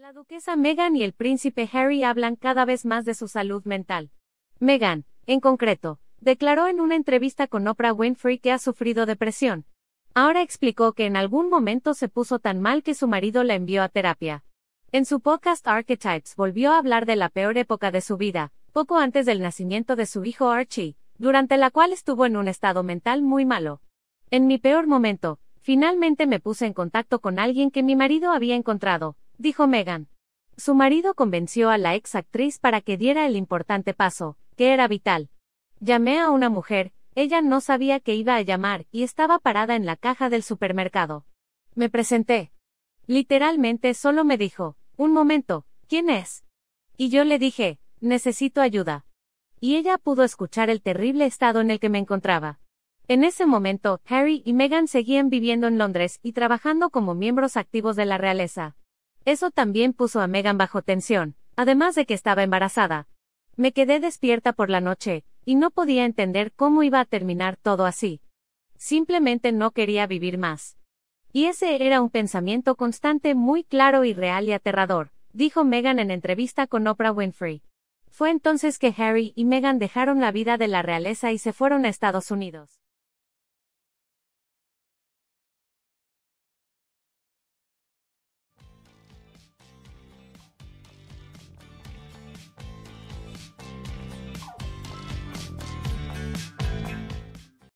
La duquesa Meghan y el príncipe Harry hablan cada vez más de su salud mental. Meghan, en concreto, declaró en una entrevista con Oprah Winfrey que ha sufrido depresión. Ahora explicó que en algún momento se puso tan mal que su marido la envió a terapia. En su podcast Archetypes volvió a hablar de la peor época de su vida, poco antes del nacimiento de su hijo Archie, durante la cual estuvo en un estado mental muy malo. En mi peor momento, finalmente me puse en contacto con alguien que mi marido había encontrado, dijo Megan. Su marido convenció a la ex actriz para que diera el importante paso, que era vital. Llamé a una mujer, ella no sabía que iba a llamar y estaba parada en la caja del supermercado. Me presenté. Literalmente solo me dijo, un momento, ¿quién es? Y yo le dije, necesito ayuda. Y ella pudo escuchar el terrible estado en el que me encontraba. En ese momento, Harry y Meghan seguían viviendo en Londres y trabajando como miembros activos de la realeza. Eso también puso a Megan bajo tensión, además de que estaba embarazada. Me quedé despierta por la noche, y no podía entender cómo iba a terminar todo así. Simplemente no quería vivir más. Y ese era un pensamiento constante muy claro y real y aterrador, dijo Megan en entrevista con Oprah Winfrey. Fue entonces que Harry y Meghan dejaron la vida de la realeza y se fueron a Estados Unidos.